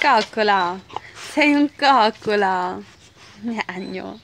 Coccola! Sei un coccola! Neagno!